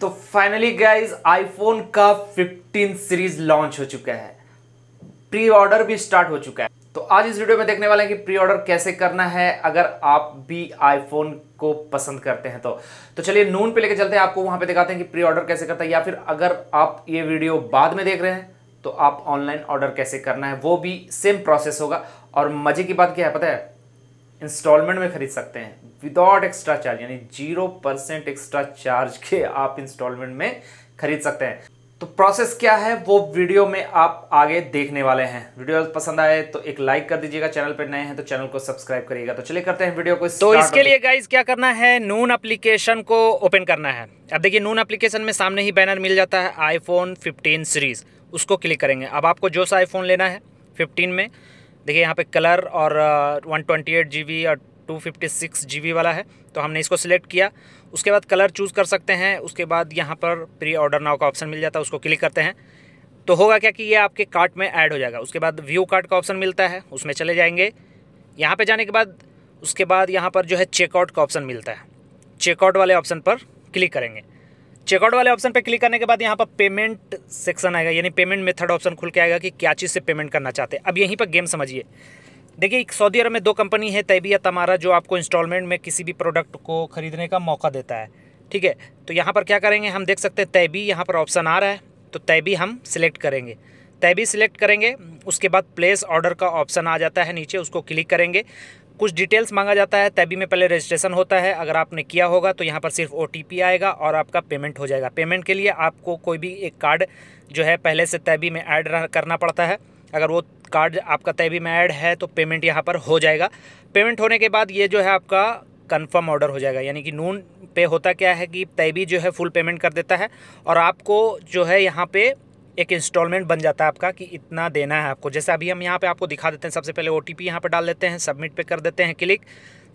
तो finally guys iPhone का 15 series launch हो चुका है प्री ऑर्डर भी स्टार्ट हो चुका है तो आज इस वीडियो में देखने वाले हैं कि प्री ऑर्डर कैसे करना है अगर आप भी आईफोन को पसंद करते हैं तो तो चलिए नून पे लेके चलते हैं आपको वहां पे दिखाते हैं कि प्री ऑर्डर कैसे करता है या फिर अगर आप ये वीडियो बाद में देख रहे हैं तो आप ऑनलाइन ऑर्डर कैसे करना है वो भी सेम प्रोसेस होगा और मजे की बात क्या है पता है इंस्टॉलमेंट में खरीद सकते हैं विदाउट एक्स्ट्रा चार्ज यानी जीरो परसेंट एक्स्ट्रा चार्ज के आप इंस्टॉलमेंट में खरीद सकते हैं तो प्रोसेस क्या है वो वीडियो में आप आगे देखने वाले हैं वीडियो पसंद आए तो एक लाइक कर दीजिएगा चैनल पर नए हैं तो चैनल को सब्सक्राइब करिएगा तो चलिए करते हैं वीडियो को तो इसके लिए गाइज क्या करना है नून एप्लीकेशन को ओपन करना है अब देखिए नून एप्लीकेशन में सामने ही बैनर मिल जाता है आईफोन फिफ्टीन सीरीज़ उसको क्लिक करेंगे अब आपको जो सा आईफोन लेना है फिफ्टीन में देखिए यहाँ पे कलर और one twenty eight G B और two fifty six G B वाला है तो हमने इसको सिलेक्ट किया उसके बाद कलर चूज़ कर सकते हैं उसके बाद यहाँ पर प्री ऑर्डर नाव का ऑप्शन मिल जाता है उसको क्लिक करते हैं तो होगा क्या कि ये आपके कार्ट में ऐड हो जाएगा उसके बाद व्यू कार्ट का ऑप्शन मिलता है उसमें चले जाएंगे यहाँ पे जाने के बाद उसके बाद यहाँ पर जो है चेकआउट का ऑप्शन मिलता है चेकआउट वाले ऑप्शन पर क्लिक करेंगे चेकआउट वाले ऑप्शन पर क्लिक करने के बाद यहाँ पर पेमेंट सेक्शन आएगा यानी पेमेंट मेथड ऑप्शन खुल के आएगा कि क्या चीज़ से पेमेंट करना चाहते हैं अब यहीं पर गेम समझिए देखिए सऊदी अरब में दो कंपनी है तैबिया तमारा जो आपको इंस्टॉलमेंट में किसी भी प्रोडक्ट को खरीदने का मौका देता है ठीक है तो यहाँ पर क्या करेंगे हम देख सकते हैं तैबी यहाँ पर ऑप्शन आ रहा है तो तैबी हम सिलेक्ट करेंगे तैबी सिलेक्ट करेंगे उसके बाद प्लेस ऑर्डर का ऑप्शन आ जाता है नीचे उसको क्लिक करेंगे कुछ डिटेल्स मांगा जाता है तभी में पहले रजिस्ट्रेशन होता है अगर आपने किया होगा तो यहाँ पर सिर्फ ओ आएगा और आपका पेमेंट हो जाएगा पेमेंट के लिए आपको कोई भी एक कार्ड जो है पहले से तैबी में ऐड करना पड़ता है अगर वो कार्ड आपका तैबी में ऐड है तो पेमेंट यहाँ पर हो जाएगा पेमेंट होने के बाद ये जो है आपका कन्फर्म ऑर्डर हो जाएगा यानी कि नून पे होता क्या है कि तैबी जो है फुल पेमेंट कर देता है और आपको जो है यहाँ पे एक इंस्टॉलमेंट बन जाता है आपका कि इतना देना है आपको जैसे अभी हम यहाँ पे आपको दिखा देते हैं सबसे पहले ओ टी पी यहाँ पर डाल देते हैं सबमिट पे कर देते हैं क्लिक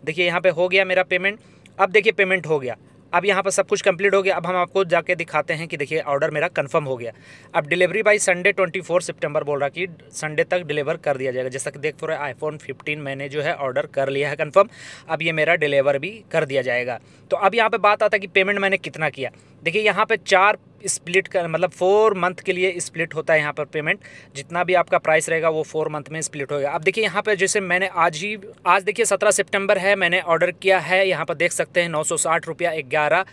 देखिए यहाँ पे हो गया मेरा पेमेंट अब देखिए पेमेंट हो गया अब यहाँ पर सब कुछ कंप्लीट हो गया अब हम आपको जाके दिखाते हैं कि देखिए ऑर्डर मेरा कन्फर्म हो गया अब डिलीवरी बाई संडे ट्वेंटी सितंबर बोल रहा कि संडे तक डिलीवर कर दिया जाएगा जैसा कि देख रहे आईफोन फिफ्टीन मैंने जो है ऑर्डर कर लिया है कन्फर्म अब ये मेरा डिलीवर भी कर दिया जाएगा तो अब यहाँ पर बात आता है कि पेमेंट मैंने कितना किया देखिए यहाँ पे चार स्प्लिट कर मतलब फोर मंथ के लिए स्प्लिट होता है यहाँ पर पेमेंट जितना भी आपका प्राइस रहेगा वो फोर मंथ में स्प्लिट होगा अब देखिए यहाँ पर जैसे मैंने आज ही आज देखिए सत्रह सितंबर है मैंने ऑर्डर किया है यहाँ पर देख सकते हैं नौ सौ साठ रुपया ग्यारह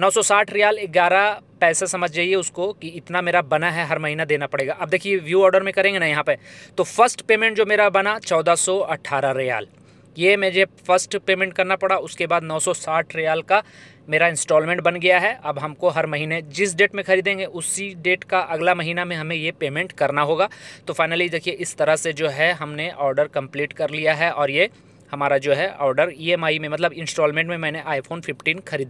नौ सौ साठ रियाल ग्यारह पैसा समझ जाइए उसको कि इतना मेरा बना है हर महीना देना पड़ेगा अब देखिए व्यू ऑर्डर में करेंगे ना यहाँ पे तो फर्स्ट पेमेंट जो मेरा बना चौदह सौ अट्ठारह रियाल ये मुझे फ़र्स्ट पेमेंट करना पड़ा उसके बाद 960 रियाल का मेरा इंस्टॉलमेंट बन गया है अब हमको हर महीने जिस डेट में ख़रीदेंगे उसी डेट का अगला महीना में हमें ये पेमेंट करना होगा तो फाइनली देखिए इस तरह से जो है हमने ऑर्डर कंप्लीट कर लिया है और ये हमारा जो है ऑर्डर ई e में मतलब इंस्टॉलमेंट में मैंने आईफोन 15 खरीद